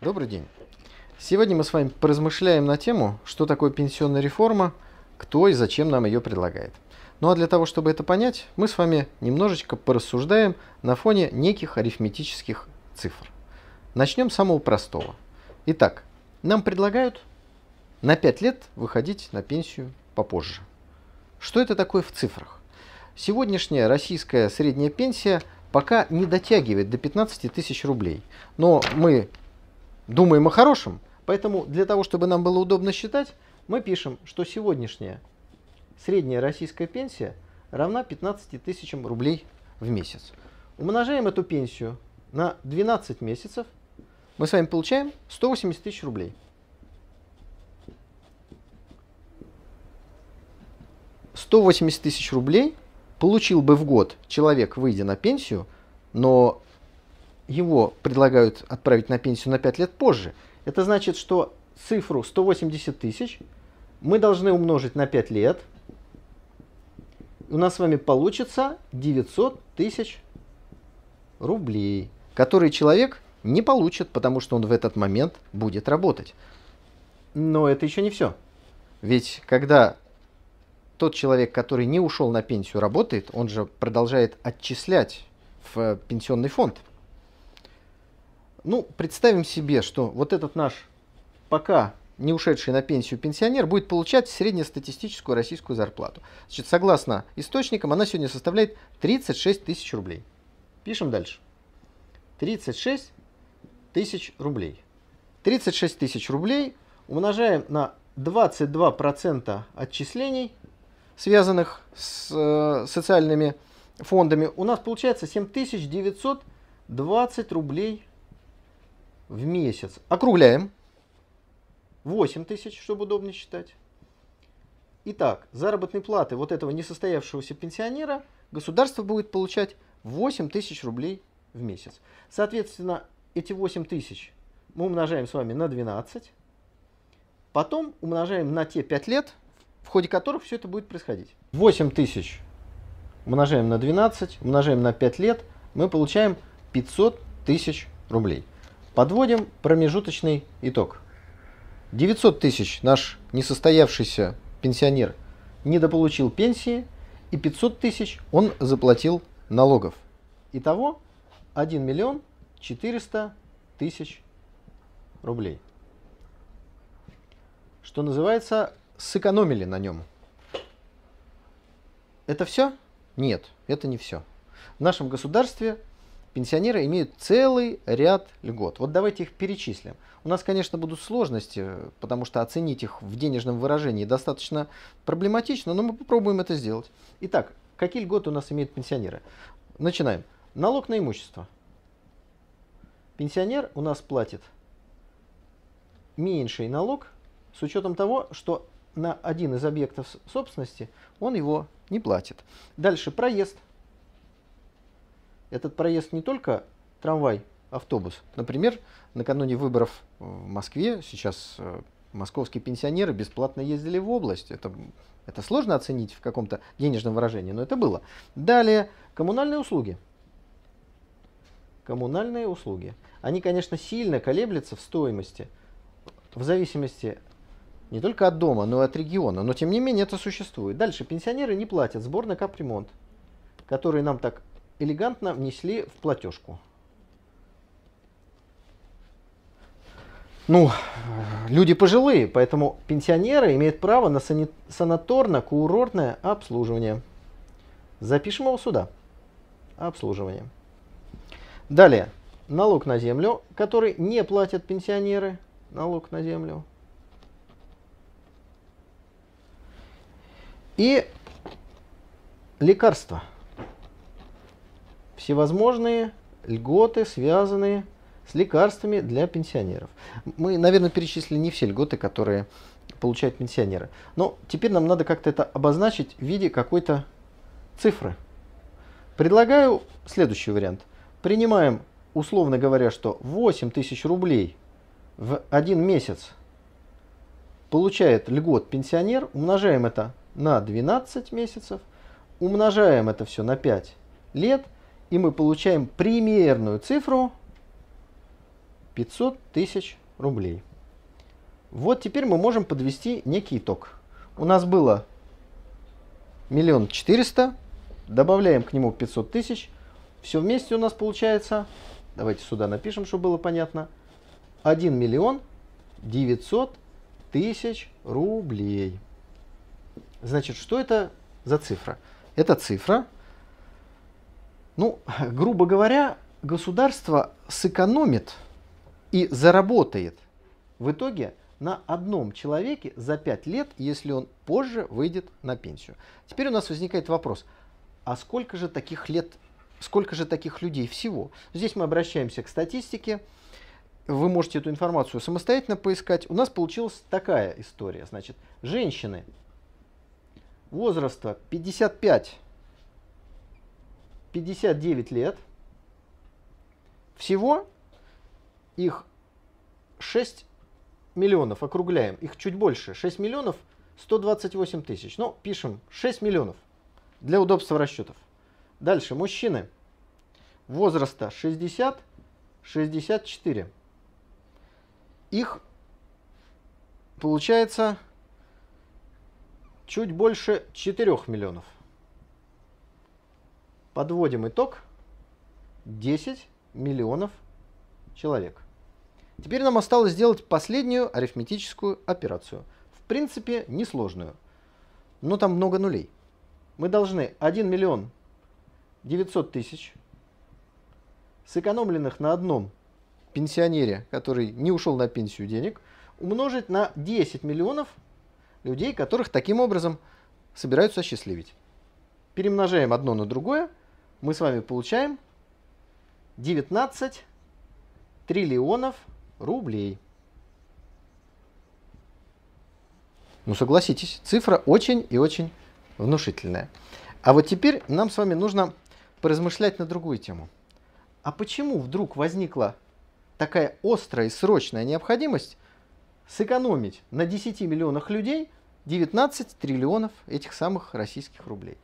Добрый день. Сегодня мы с вами поразмышляем на тему, что такое пенсионная реформа, кто и зачем нам ее предлагает. Ну а для того, чтобы это понять, мы с вами немножечко порассуждаем на фоне неких арифметических цифр. Начнем с самого простого. Итак, нам предлагают на 5 лет выходить на пенсию попозже. Что это такое в цифрах? Сегодняшняя российская средняя пенсия пока не дотягивает до 15 тысяч рублей. Но мы думаем о хорошем. Поэтому для того, чтобы нам было удобно считать, мы пишем, что сегодняшняя средняя российская пенсия равна 15 тысячам рублей в месяц. Умножаем эту пенсию на 12 месяцев, мы с вами получаем 180 тысяч рублей. 180 тысяч рублей получил бы в год человек, выйдя на пенсию, но его предлагают отправить на пенсию на 5 лет позже, это значит, что цифру 180 тысяч мы должны умножить на 5 лет. У нас с вами получится 900 тысяч рублей, которые человек не получит, потому что он в этот момент будет работать. Но это еще не все. Ведь когда тот человек, который не ушел на пенсию, работает, он же продолжает отчислять в пенсионный фонд. Ну, представим себе, что вот этот наш пока не ушедший на пенсию пенсионер будет получать среднестатистическую российскую зарплату. Значит, согласно источникам, она сегодня составляет 36 тысяч рублей. Пишем дальше. 36 тысяч рублей. 36 тысяч рублей умножаем на 22% отчислений, связанных с э, социальными фондами. У нас получается 7920 рублей в месяц. Округляем. 8 тысяч, чтобы удобнее считать. Итак, заработной платы вот этого несостоявшегося пенсионера государство будет получать 8 тысяч рублей в месяц. Соответственно, эти 8 тысяч мы умножаем с вами на 12, потом умножаем на те 5 лет, в ходе которых все это будет происходить. 8 тысяч умножаем на 12, умножаем на 5 лет, мы получаем 500 тысяч рублей. Подводим промежуточный итог. 900 тысяч наш несостоявшийся пенсионер недополучил пенсии, и 500 тысяч он заплатил налогов. Итого 1 миллион 400 тысяч рублей. Что называется, сэкономили на нем. Это все? Нет, это не все. В нашем государстве пенсионеры имеют целый ряд льгот. Вот давайте их перечислим. У нас, конечно, будут сложности, потому что оценить их в денежном выражении достаточно проблематично, но мы попробуем это сделать. Итак, какие льготы у нас имеют пенсионеры? Начинаем. Налог на имущество. Пенсионер у нас платит меньший налог с учетом того, что на один из объектов собственности он его не платит. Дальше проезд – этот проезд не только трамвай, автобус. Например, накануне выборов в Москве сейчас э, московские пенсионеры бесплатно ездили в область. Это, это сложно оценить в каком-то денежном выражении, но это было. Далее, коммунальные услуги. Коммунальные услуги. Они, конечно, сильно колеблются в стоимости, в зависимости не только от дома, но и от региона. Но, тем не менее, это существует. Дальше, пенсионеры не платят сбор на капремонт, который нам так элегантно внесли в платежку. ну, люди пожилые, поэтому пенсионеры имеют право на санаторно-курортное обслуживание. Запишем его сюда. Обслуживание. Далее. Налог на землю, который не платят пенсионеры. Налог на землю. И лекарства всевозможные льготы, связанные с лекарствами для пенсионеров. Мы, наверное, перечислили не все льготы, которые получают пенсионеры. Но теперь нам надо как-то это обозначить в виде какой-то цифры. Предлагаю следующий вариант. Принимаем, условно говоря, что 8 тысяч рублей в один месяц получает льгот пенсионер, умножаем это на 12 месяцев, умножаем это все на 5 лет – и мы получаем примерную цифру 500 тысяч рублей. Вот теперь мы можем подвести некий итог. У нас было миллион четыреста, добавляем к нему 500 тысяч. Все вместе у нас получается, давайте сюда напишем, чтобы было понятно, 1 миллион 900 тысяч рублей. Значит, что это за цифра? Это цифра ну, грубо говоря, государство сэкономит и заработает в итоге на одном человеке за 5 лет, если он позже выйдет на пенсию. Теперь у нас возникает вопрос, а сколько же таких лет, сколько же таких людей всего? Здесь мы обращаемся к статистике, вы можете эту информацию самостоятельно поискать. У нас получилась такая история, значит, женщины возраста 55 59 лет. Всего их 6 миллионов, округляем, их чуть больше, 6 миллионов 128 тысяч. Ну, пишем 6 миллионов для удобства расчетов. Дальше, мужчины возраста 60-64. Их получается чуть больше 4 миллионов. Подводим итог. 10 миллионов человек. Теперь нам осталось сделать последнюю арифметическую операцию. В принципе, несложную. Но там много нулей. Мы должны 1 миллион 900 тысяч сэкономленных на одном пенсионере, который не ушел на пенсию денег, умножить на 10 миллионов людей, которых таким образом собираются осчастливить. Перемножаем одно на другое – мы с вами получаем 19 триллионов рублей. Ну, согласитесь, цифра очень и очень внушительная. А вот теперь нам с вами нужно поразмышлять на другую тему. А почему вдруг возникла такая острая и срочная необходимость сэкономить на 10 миллионах людей 19 триллионов этих самых российских рублей?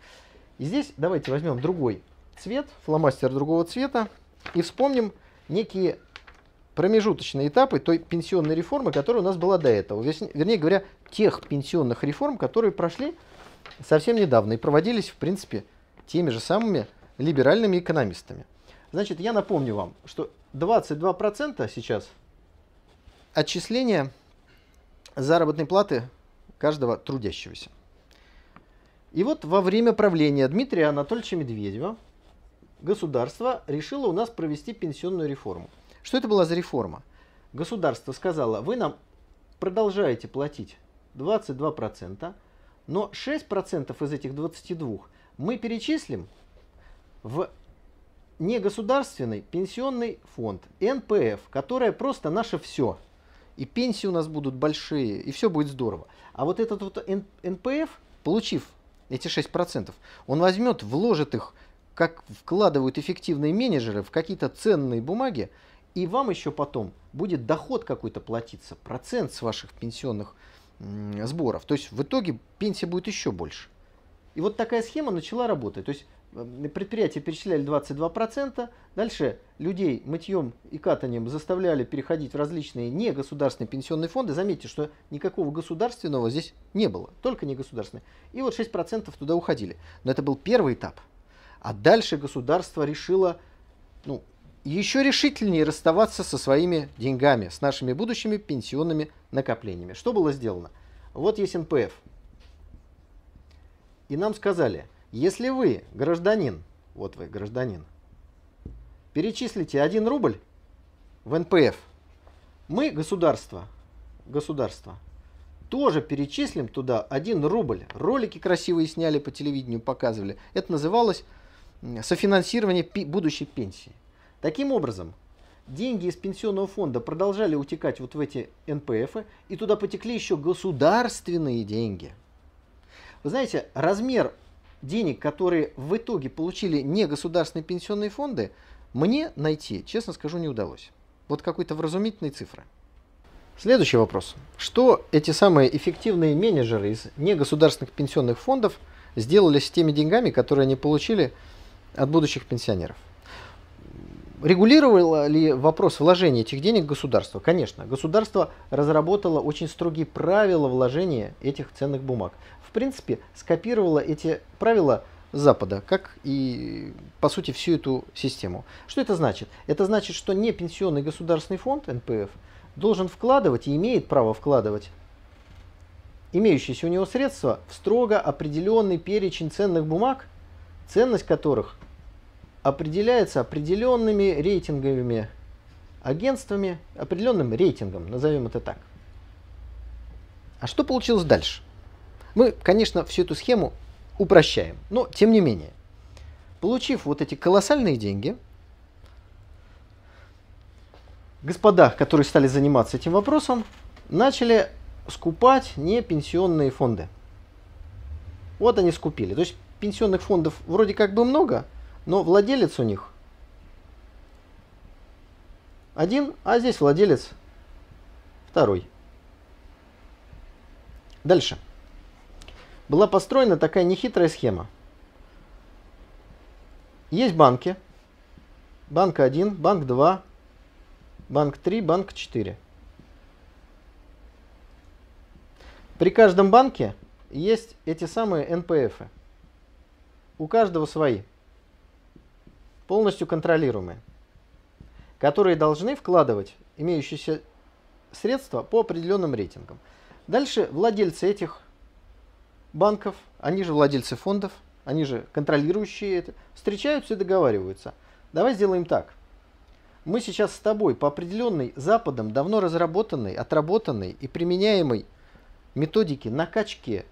И здесь давайте возьмем другой цвет, фломастер другого цвета, и вспомним некие промежуточные этапы той пенсионной реформы, которая у нас была до этого. Вернее говоря, тех пенсионных реформ, которые прошли совсем недавно и проводились, в принципе, теми же самыми либеральными экономистами. Значит, я напомню вам, что 22% сейчас отчисления заработной платы каждого трудящегося. И вот во время правления Дмитрия Анатольевича Медведева государство решило у нас провести пенсионную реформу. Что это была за реформа? Государство сказало, вы нам продолжаете платить 22%, но 6% из этих 22 мы перечислим в негосударственный пенсионный фонд, НПФ, которая просто наше все. И пенсии у нас будут большие, и все будет здорово. А вот этот вот НПФ, получив эти 6%, он возьмет, вложит их как вкладывают эффективные менеджеры в какие-то ценные бумаги, и вам еще потом будет доход какой-то платиться, процент с ваших пенсионных сборов. То есть в итоге пенсия будет еще больше. И вот такая схема начала работать. То есть э, предприятия перечисляли 22%, дальше людей мытьем и катанием заставляли переходить в различные негосударственные пенсионные фонды. Заметьте, что никакого государственного здесь не было, только негосударственные. И вот 6% туда уходили. Но это был первый этап – а дальше государство решило ну, еще решительнее расставаться со своими деньгами, с нашими будущими пенсионными накоплениями. Что было сделано? Вот есть НПФ. И нам сказали, если вы, гражданин, вот вы, гражданин, перечислите 1 рубль в НПФ, мы, государство, государство, тоже перечислим туда 1 рубль. Ролики красивые сняли по телевидению, показывали. Это называлось софинансирование будущей пенсии. Таким образом, деньги из пенсионного фонда продолжали утекать вот в эти НПФ, и туда потекли еще государственные деньги. Вы знаете, размер денег, которые в итоге получили не государственные пенсионные фонды, мне найти, честно скажу, не удалось. Вот какой-то вразумительной цифры. Следующий вопрос. Что эти самые эффективные менеджеры из негосударственных пенсионных фондов сделали с теми деньгами, которые они получили от будущих пенсионеров. Регулировало ли вопрос вложения этих денег государство? Конечно, государство разработало очень строгие правила вложения этих ценных бумаг. В принципе, скопировало эти правила Запада, как и, по сути, всю эту систему. Что это значит? Это значит, что не пенсионный государственный фонд НПФ должен вкладывать и имеет право вкладывать имеющиеся у него средства в строго определенный перечень ценных бумаг, ценность которых определяется определенными рейтинговыми агентствами, определенным рейтингом, назовем это так. А что получилось дальше? Мы, конечно, всю эту схему упрощаем, но тем не менее. Получив вот эти колоссальные деньги, господа, которые стали заниматься этим вопросом, начали скупать не пенсионные фонды. Вот они скупили. То есть пенсионных фондов вроде как бы много, но ну, владелец у них один, а здесь владелец второй. Дальше. Была построена такая нехитрая схема. Есть банки. Банк 1, банк 2, банк 3, банк 4. При каждом банке есть эти самые НПФ. У каждого свои полностью контролируемые, которые должны вкладывать имеющиеся средства по определенным рейтингам. Дальше владельцы этих банков, они же владельцы фондов, они же контролирующие это, встречаются и договариваются. Давай сделаем так. Мы сейчас с тобой по определенной Западом давно разработанной, отработанной и применяемой методике накачки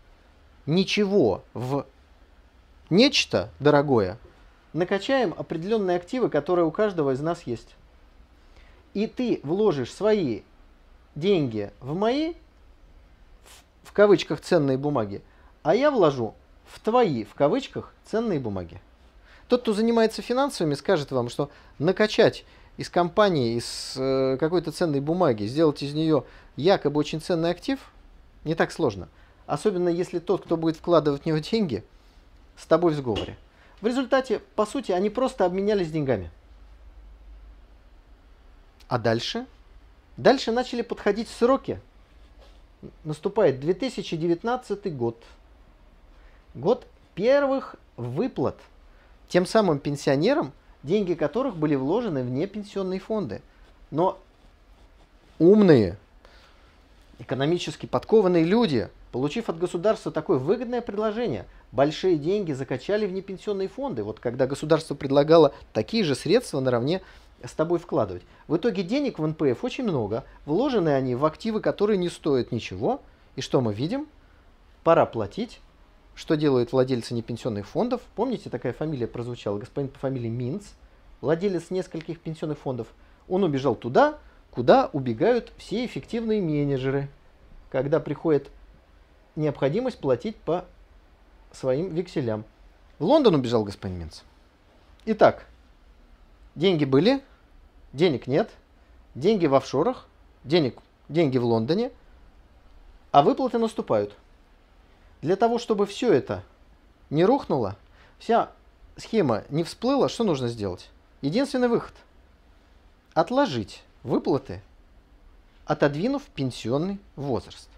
ничего в нечто дорогое накачаем определенные активы, которые у каждого из нас есть. И ты вложишь свои деньги в мои, в, кавычках, ценные бумаги, а я вложу в твои, в кавычках, ценные бумаги. Тот, кто занимается финансовыми, скажет вам, что накачать из компании, из э, какой-то ценной бумаги, сделать из нее якобы очень ценный актив, не так сложно. Особенно если тот, кто будет вкладывать в него деньги, с тобой в сговоре. В результате, по сути, они просто обменялись деньгами. А дальше? Дальше начали подходить сроки. Наступает 2019 год. Год первых выплат. Тем самым пенсионерам, деньги которых были вложены вне пенсионные фонды. Но умные, экономически подкованные люди – Получив от государства такое выгодное предложение, большие деньги закачали в непенсионные фонды. Вот когда государство предлагало такие же средства наравне с тобой вкладывать. В итоге денег в НПФ очень много, вложены они в активы, которые не стоят ничего. И что мы видим? Пора платить. Что делают владельцы непенсионных фондов? Помните, такая фамилия прозвучала, господин по фамилии Минц, владелец нескольких пенсионных фондов. Он убежал туда, куда убегают все эффективные менеджеры. Когда приходит необходимость платить по своим векселям. В Лондон убежал господин Минц. Итак, деньги были, денег нет, деньги в офшорах, денег, деньги в Лондоне, а выплаты наступают. Для того, чтобы все это не рухнуло, вся схема не всплыла, что нужно сделать? Единственный выход – отложить выплаты, отодвинув пенсионный возраст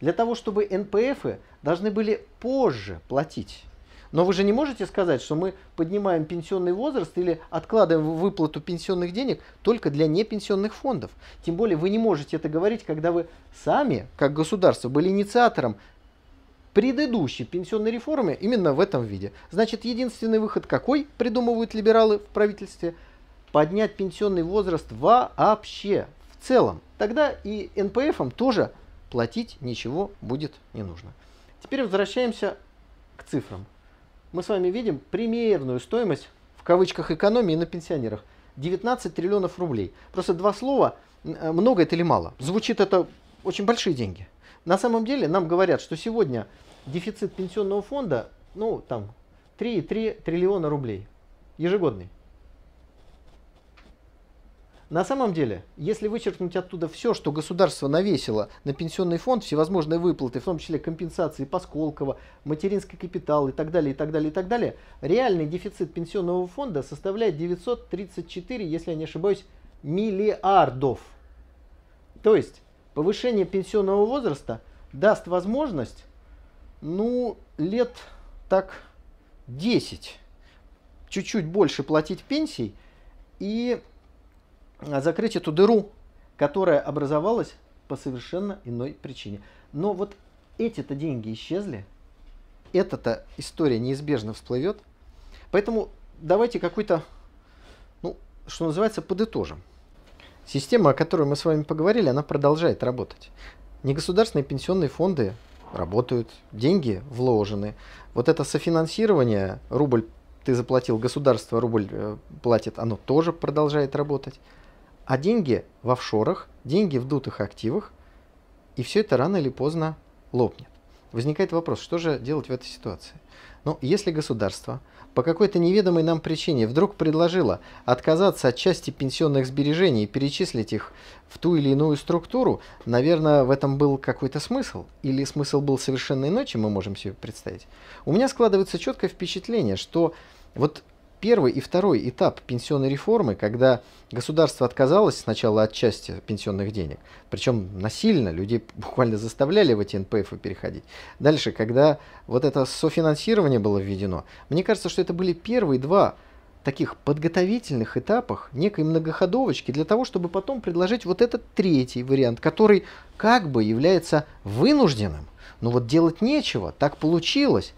для того, чтобы НПФы должны были позже платить. Но вы же не можете сказать, что мы поднимаем пенсионный возраст или откладываем выплату пенсионных денег только для непенсионных фондов. Тем более вы не можете это говорить, когда вы сами, как государство, были инициатором предыдущей пенсионной реформы именно в этом виде. Значит, единственный выход какой придумывают либералы в правительстве? Поднять пенсионный возраст вообще, в целом. Тогда и НПФам тоже платить ничего будет не нужно. Теперь возвращаемся к цифрам. Мы с вами видим примерную стоимость в кавычках экономии на пенсионерах. 19 триллионов рублей. Просто два слова, э, много это или мало. Звучит это очень большие деньги. На самом деле нам говорят, что сегодня дефицит пенсионного фонда, ну там 3,3 триллиона рублей ежегодный. На самом деле, если вычеркнуть оттуда все, что государство навесило на пенсионный фонд, всевозможные выплаты, в том числе компенсации по Сколково, материнский капитал и так далее, и так далее, и так далее, реальный дефицит пенсионного фонда составляет 934, если я не ошибаюсь, миллиардов. То есть повышение пенсионного возраста даст возможность, ну, лет так 10, чуть-чуть больше платить пенсий и а закрыть эту дыру, которая образовалась по совершенно иной причине. Но вот эти-то деньги исчезли, эта-то история неизбежно всплывет. Поэтому давайте какой-то, ну, что называется, подытожим. Система, о которой мы с вами поговорили, она продолжает работать. Негосударственные пенсионные фонды работают, деньги вложены. Вот это софинансирование, рубль ты заплатил, государство рубль э, платит, оно тоже продолжает работать. А деньги в офшорах, деньги в дутых активах, и все это рано или поздно лопнет. Возникает вопрос, что же делать в этой ситуации? Ну, если государство по какой-то неведомой нам причине вдруг предложило отказаться от части пенсионных сбережений и перечислить их в ту или иную структуру, наверное, в этом был какой-то смысл. Или смысл был совершенно иной, чем мы можем себе представить. У меня складывается четкое впечатление, что вот первый и второй этап пенсионной реформы, когда государство отказалось сначала от части пенсионных денег, причем насильно, людей буквально заставляли в эти НПФ переходить. Дальше, когда вот это софинансирование было введено, мне кажется, что это были первые два таких подготовительных этапах некой многоходовочки для того, чтобы потом предложить вот этот третий вариант, который как бы является вынужденным. Но вот делать нечего, так получилось.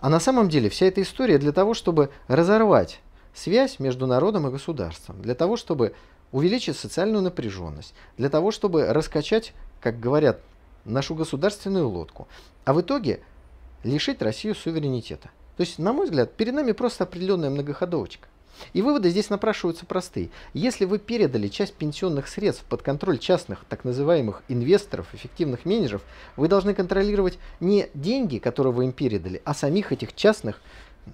А на самом деле вся эта история для того, чтобы разорвать связь между народом и государством, для того, чтобы увеличить социальную напряженность, для того, чтобы раскачать, как говорят, нашу государственную лодку, а в итоге лишить Россию суверенитета. То есть, на мой взгляд, перед нами просто определенная многоходовочка. И выводы здесь напрашиваются простые. Если вы передали часть пенсионных средств под контроль частных, так называемых инвесторов, эффективных менеджеров, вы должны контролировать не деньги, которые вы им передали, а самих этих частных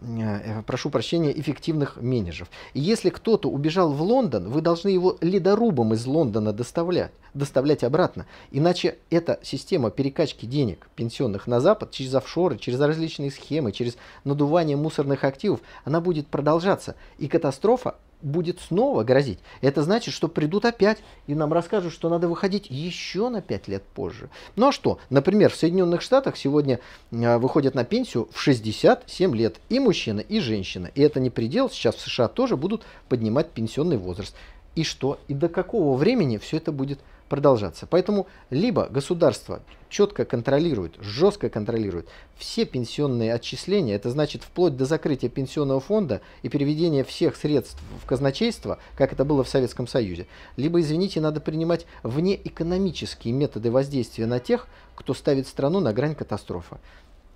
Э, э, прошу прощения, эффективных менеджеров. И если кто-то убежал в Лондон, вы должны его ледорубом из Лондона доставлять, доставлять обратно. Иначе эта система перекачки денег пенсионных на Запад через офшоры, через различные схемы, через надувание мусорных активов, она будет продолжаться. И катастрофа будет снова грозить. Это значит, что придут опять и нам расскажут, что надо выходить еще на 5 лет позже. Ну а что? Например, в Соединенных Штатах сегодня э, выходят на пенсию в 67 лет и мужчина, и женщина. И это не предел. Сейчас в США тоже будут поднимать пенсионный возраст. И что? И до какого времени все это будет продолжаться. Поэтому либо государство четко контролирует, жестко контролирует все пенсионные отчисления, это значит вплоть до закрытия пенсионного фонда и переведения всех средств в казначейство, как это было в Советском Союзе, либо, извините, надо принимать внеэкономические методы воздействия на тех, кто ставит страну на грань катастрофы.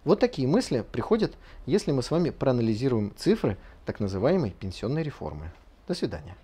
Вот такие мысли приходят, если мы с вами проанализируем цифры так называемой пенсионной реформы. До свидания.